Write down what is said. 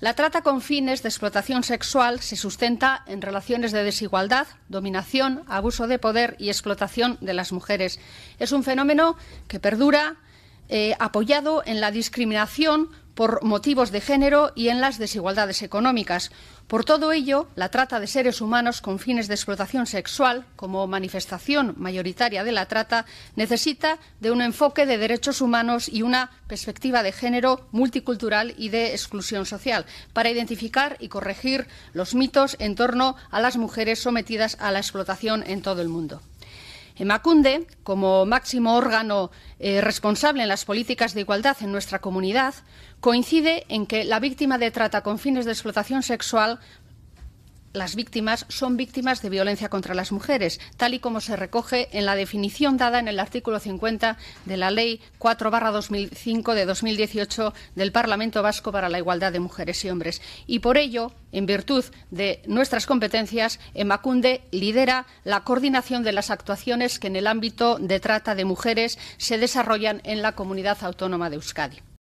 La trata con fines de explotación sexual se sustenta en relaciones de desigualdad, dominación, abuso de poder y explotación de las mujeres. Es un fenómeno que perdura eh, apoyado en la discriminación por motivos de género y en las desigualdades económicas. Por todo ello, la trata de seres humanos con fines de explotación sexual, como manifestación mayoritaria de la trata, necesita de un enfoque de derechos humanos y una perspectiva de género multicultural y de exclusión social, para identificar y corregir los mitos en torno a las mujeres sometidas a la explotación en todo el mundo. Emacunde, como máximo órgano eh, responsable en las políticas de igualdad en nuestra comunidad, coincide en que la víctima de trata con fines de explotación sexual las víctimas son víctimas de violencia contra las mujeres, tal y como se recoge en la definición dada en el artículo 50 de la Ley 4-2005 de 2018 del Parlamento Vasco para la Igualdad de Mujeres y Hombres. Y por ello, en virtud de nuestras competencias, Emacunde lidera la coordinación de las actuaciones que en el ámbito de trata de mujeres se desarrollan en la comunidad autónoma de Euskadi.